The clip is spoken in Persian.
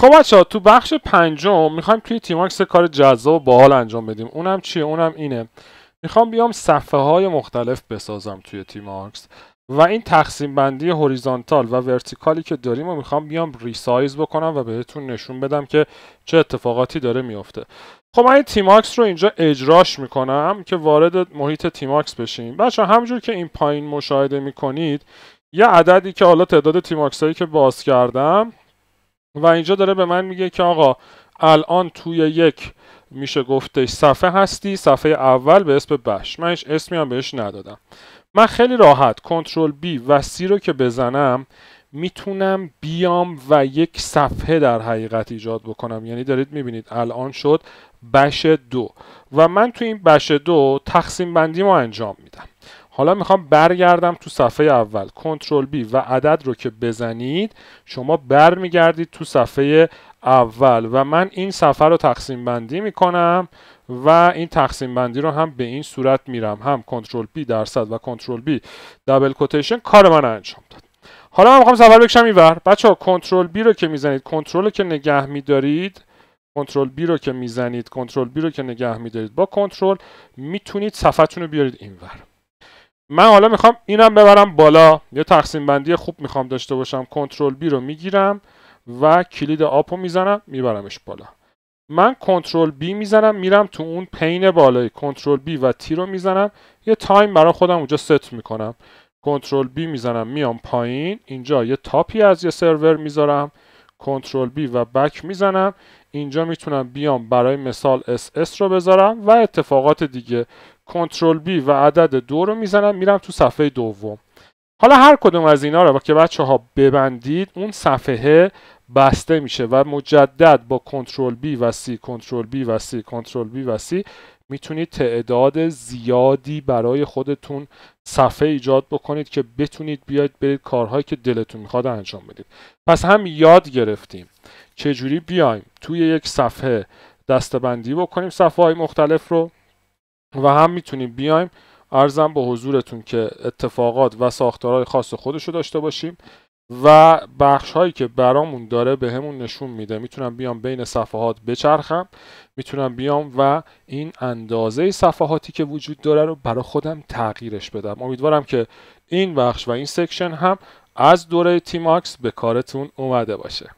خب بچه تو بخش پنجم میخوایم توی تیم سه کار جذاب و باحال انجام بدیم اونم چیه اونم اینه میخوام بیام صفحه های مختلف بسازم توی تیم و این تقسیم بندی هوریزانتال و ورتیکالی که داریم و میخوام بیام ریسایز بکنم و بهتون نشون بدم که چه اتفاقاتی داره میافته خب من این تیماکس رو اینجا اجراش میکنم که وارد محیط تیماکس بشیم بچه همجور که این پایین مشاهده میکنید یه عددی که حالا تعداد تیماکس هایی که باز کردم و اینجا داره به من میگه که آقا الان توی یک میشه گفته صفحه هستی صفحه اول به اسم بش من اسمی هم بهش ندادم من خیلی راحت کنترل بی و سی رو که بزنم میتونم بیام و یک صفحه در حقیقت ایجاد بکنم یعنی دارید میبینید الان شد بش دو و من توی این بش دو تقسیم بندی ما انجام میدم حالا میخوام برگردم تو صفحه اول کنترل بی و عدد رو که بزنید شما برمیگردید تو صفحه اول و من این صفحه رو تقسیم بندی میکنم و این تقسیم بندی رو هم به این صورت میرم هم کنترل بی درصد و کنترل بی دابل کوتیشن کار من انجام داد حالا من میخوام سفر بکشم اینور بچه ها کنترل بی رو که میزنید کنترل رو که نگه میدارید کنترل بی رو که میزنید کنترل بی رو که نگه میدارید با کنترل میتونید صفحتون رو بیارید اینور من حالا میخوام اینم ببرم بالا یه تقسیم بندی خوب میخوام داشته باشم کنترل بی رو میگیرم و کلید آپو میزنم میبرمش بالا من کنترل B میزنم میرم تو اون پین بالای کنترل بی و تی رو میزنم یه تایم برای خودم اونجا ست میکنم کنترل بی میزنم میام پایین اینجا یه تاپی از یه سرور میذارم کنترل بی و بک میزنم اینجا میتونم بیام برای مثال اس اس رو بذارم و اتفاقات دیگه کنترل بی و عدد دو رو میزنم میرم تو صفحه دوم حالا هر کدوم از اینا رو که بچه ها ببندید اون صفحه بسته میشه و مجدد با کنترل بی و سی کنترل بی و سی کنترل بی و سی میتونید تعداد زیادی برای خودتون صفحه ایجاد بکنید که بتونید بیاید برید کارهایی که دلتون میخواد انجام بدید پس هم یاد گرفتیم چجوری بیایم توی یک صفحه دستبندی بکنیم صفحه های مختلف رو و هم میتونیم بیایم ارزم به حضورتون که اتفاقات و ساختارهای خاص خودش رو داشته باشیم و بخش هایی که برامون داره به همون نشون میده میتونم بیام بین صفحات بچرخم میتونم بیام و این اندازه صفحاتی که وجود داره رو برا خودم تغییرش بدم امیدوارم که این بخش و این سکشن هم از دوره تیماکس به کارتون اومده باشه